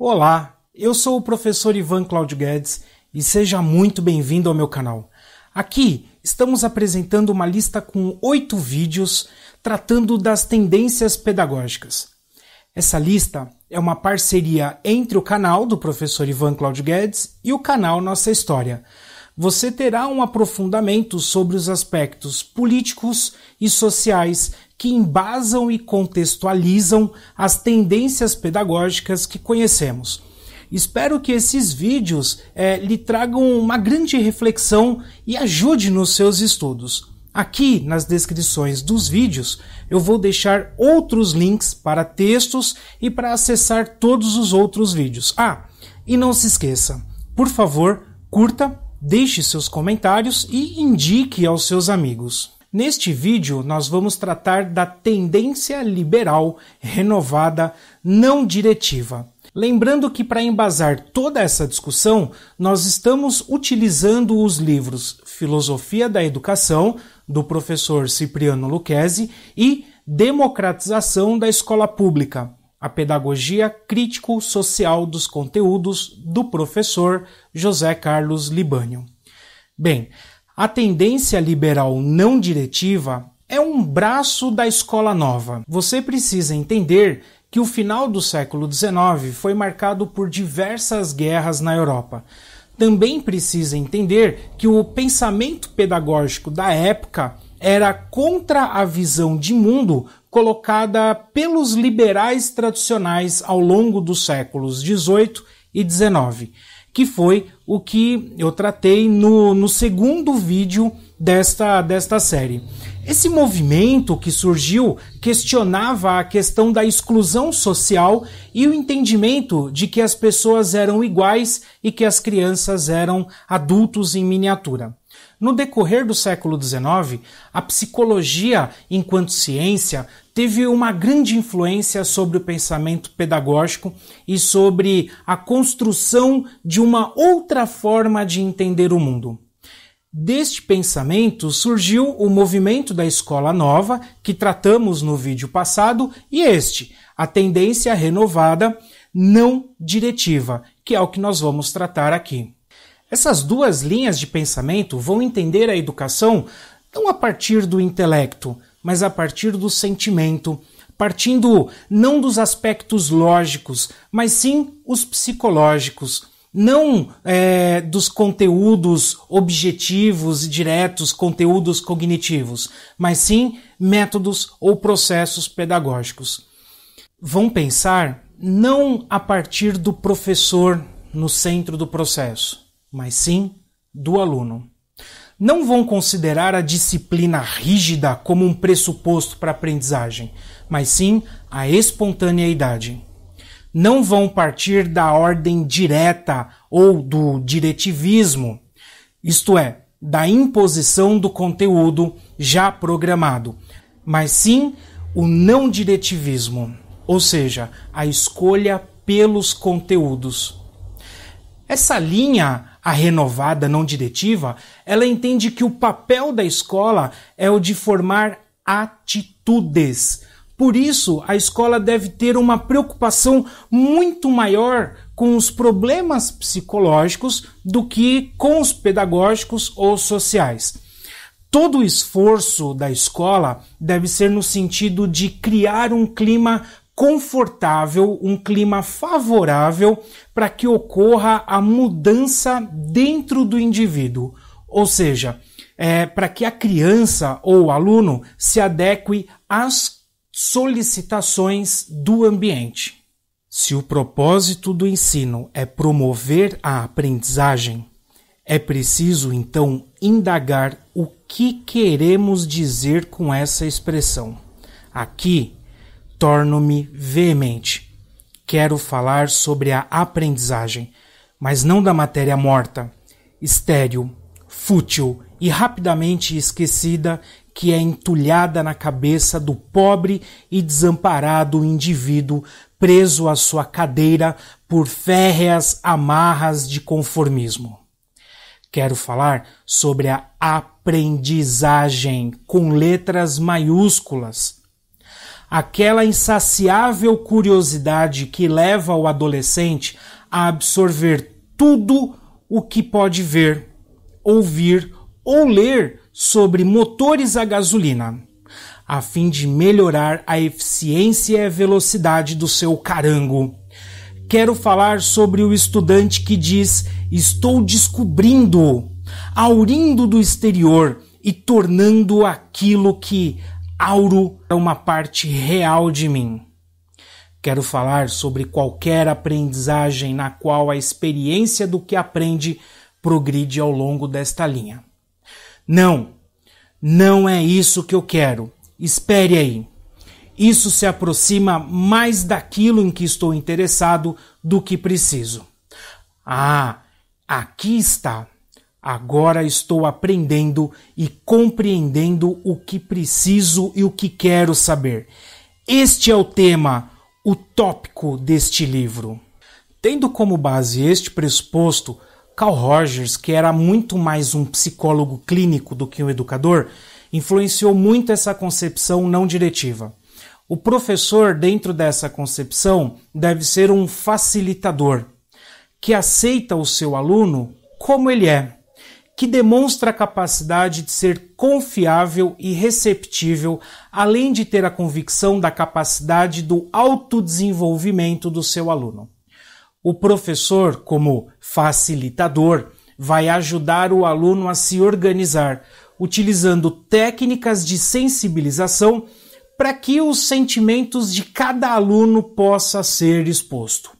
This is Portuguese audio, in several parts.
Olá, eu sou o professor Ivan Claudio Guedes e seja muito bem-vindo ao meu canal. Aqui estamos apresentando uma lista com oito vídeos tratando das tendências pedagógicas. Essa lista é uma parceria entre o canal do professor Ivan Claudio Guedes e o canal Nossa História você terá um aprofundamento sobre os aspectos políticos e sociais que embasam e contextualizam as tendências pedagógicas que conhecemos. Espero que esses vídeos é, lhe tragam uma grande reflexão e ajude nos seus estudos. Aqui nas descrições dos vídeos eu vou deixar outros links para textos e para acessar todos os outros vídeos. Ah, e não se esqueça, por favor, curta Deixe seus comentários e indique aos seus amigos. Neste vídeo, nós vamos tratar da tendência liberal renovada não diretiva. Lembrando que, para embasar toda essa discussão, nós estamos utilizando os livros Filosofia da Educação, do professor Cipriano Lucchesi, e Democratização da Escola Pública, a pedagogia crítico-social dos conteúdos do professor José Carlos Libânio. Bem, a tendência liberal não diretiva é um braço da escola nova. Você precisa entender que o final do século XIX foi marcado por diversas guerras na Europa. Também precisa entender que o pensamento pedagógico da época era contra a visão de mundo colocada pelos liberais tradicionais ao longo dos séculos 18 e 19, que foi o que eu tratei no, no segundo vídeo desta, desta série. Esse movimento que surgiu questionava a questão da exclusão social e o entendimento de que as pessoas eram iguais e que as crianças eram adultos em miniatura. No decorrer do século XIX, a psicologia, enquanto ciência, teve uma grande influência sobre o pensamento pedagógico e sobre a construção de uma outra forma de entender o mundo. Deste pensamento surgiu o movimento da escola nova, que tratamos no vídeo passado, e este, a tendência renovada não diretiva, que é o que nós vamos tratar aqui. Essas duas linhas de pensamento vão entender a educação não a partir do intelecto, mas a partir do sentimento, partindo não dos aspectos lógicos, mas sim os psicológicos, não é, dos conteúdos objetivos e diretos, conteúdos cognitivos, mas sim métodos ou processos pedagógicos. Vão pensar não a partir do professor no centro do processo, mas sim do aluno. Não vão considerar a disciplina rígida como um pressuposto para a aprendizagem, mas sim a espontaneidade. Não vão partir da ordem direta ou do diretivismo, isto é, da imposição do conteúdo já programado, mas sim o não diretivismo, ou seja, a escolha pelos conteúdos. Essa linha a renovada não diretiva, ela entende que o papel da escola é o de formar atitudes. Por isso, a escola deve ter uma preocupação muito maior com os problemas psicológicos do que com os pedagógicos ou sociais. Todo o esforço da escola deve ser no sentido de criar um clima confortável, um clima favorável para que ocorra a mudança dentro do indivíduo. Ou seja, é, para que a criança ou aluno se adeque às solicitações do ambiente. Se o propósito do ensino é promover a aprendizagem, é preciso então indagar o que queremos dizer com essa expressão. Aqui torno-me veemente. Quero falar sobre a aprendizagem, mas não da matéria morta, estéril, fútil e rapidamente esquecida que é entulhada na cabeça do pobre e desamparado indivíduo preso à sua cadeira por férreas amarras de conformismo. Quero falar sobre a aprendizagem com letras maiúsculas aquela insaciável curiosidade que leva o adolescente a absorver tudo o que pode ver, ouvir ou ler sobre motores a gasolina, a fim de melhorar a eficiência e a velocidade do seu carango. Quero falar sobre o estudante que diz: Estou descobrindo, aurindo do exterior e tornando aquilo que auro é uma parte real de mim. Quero falar sobre qualquer aprendizagem na qual a experiência do que aprende progride ao longo desta linha. Não, não é isso que eu quero. Espere aí. Isso se aproxima mais daquilo em que estou interessado do que preciso. Ah, aqui está. Agora estou aprendendo e compreendendo o que preciso e o que quero saber. Este é o tema, o tópico deste livro. Tendo como base este pressuposto, Carl Rogers, que era muito mais um psicólogo clínico do que um educador, influenciou muito essa concepção não diretiva. O professor, dentro dessa concepção, deve ser um facilitador que aceita o seu aluno como ele é que demonstra a capacidade de ser confiável e receptível, além de ter a convicção da capacidade do autodesenvolvimento do seu aluno. O professor, como facilitador, vai ajudar o aluno a se organizar, utilizando técnicas de sensibilização para que os sentimentos de cada aluno possa ser exposto.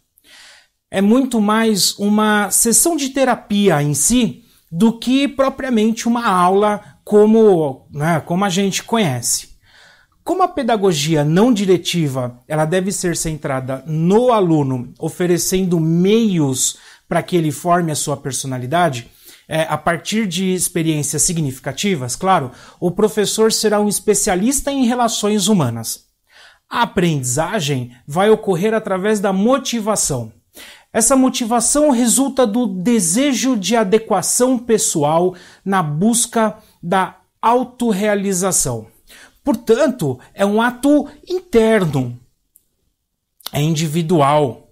É muito mais uma sessão de terapia em si do que propriamente uma aula como, né, como a gente conhece. Como a pedagogia não diretiva ela deve ser centrada no aluno, oferecendo meios para que ele forme a sua personalidade, é, a partir de experiências significativas, claro, o professor será um especialista em relações humanas. A aprendizagem vai ocorrer através da motivação. Essa motivação resulta do desejo de adequação pessoal na busca da autorrealização. Portanto, é um ato interno, é individual.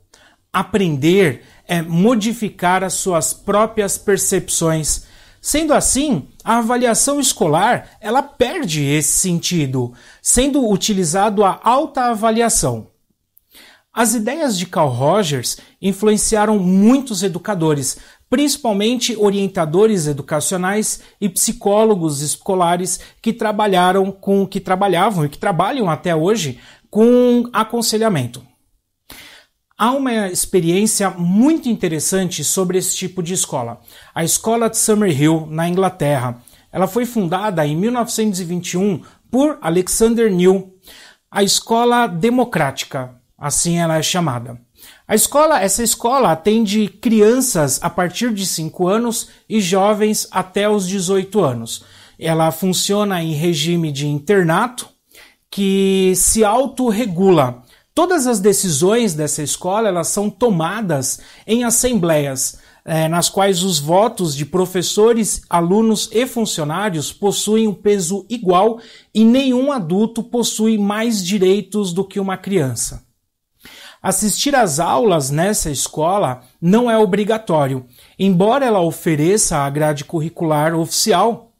Aprender é modificar as suas próprias percepções. Sendo assim, a avaliação escolar, ela perde esse sentido, sendo utilizado a alta avaliação as ideias de Carl Rogers influenciaram muitos educadores, principalmente orientadores educacionais e psicólogos escolares que trabalharam com que trabalhavam e que trabalham até hoje com aconselhamento. Há uma experiência muito interessante sobre esse tipo de escola. A escola de Summerhill, na Inglaterra. Ela foi fundada em 1921 por Alexander New. A escola democrática, assim ela é chamada. A escola, essa escola atende crianças a partir de 5 anos e jovens até os 18 anos. Ela funciona em regime de internato que se autorregula. Todas as decisões dessa escola elas são tomadas em assembleias, eh, nas quais os votos de professores, alunos e funcionários possuem um peso igual e nenhum adulto possui mais direitos do que uma criança. Assistir às aulas nessa escola não é obrigatório, embora ela ofereça a grade curricular oficial.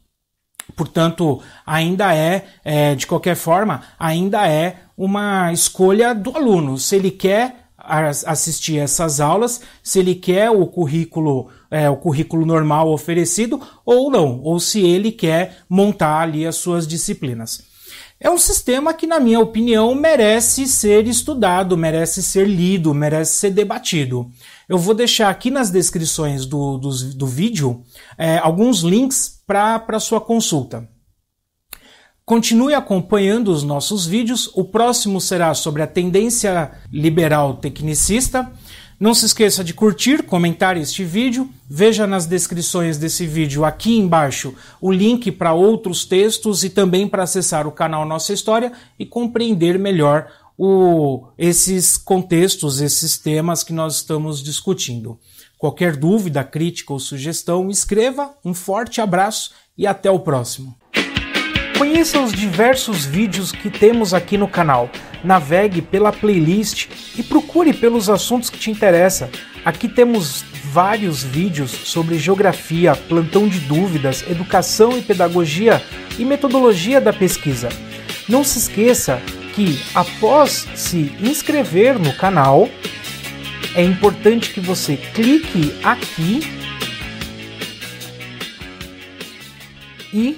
Portanto, ainda é, é de qualquer forma, ainda é uma escolha do aluno. Se ele quer assistir essas aulas, se ele quer o currículo, é, o currículo normal oferecido ou não, ou se ele quer montar ali as suas disciplinas. É um sistema que, na minha opinião, merece ser estudado, merece ser lido, merece ser debatido. Eu vou deixar aqui nas descrições do, do, do vídeo é, alguns links para sua consulta. Continue acompanhando os nossos vídeos. O próximo será sobre a tendência liberal tecnicista. Não se esqueça de curtir, comentar este vídeo. Veja nas descrições desse vídeo aqui embaixo o link para outros textos e também para acessar o canal Nossa História e compreender melhor o, esses contextos, esses temas que nós estamos discutindo. Qualquer dúvida, crítica ou sugestão, escreva. Um forte abraço e até o próximo. Conheça os diversos vídeos que temos aqui no canal, navegue pela playlist e procure pelos assuntos que te interessam. Aqui temos vários vídeos sobre geografia, plantão de dúvidas, educação e pedagogia e metodologia da pesquisa. Não se esqueça que, após se inscrever no canal, é importante que você clique aqui e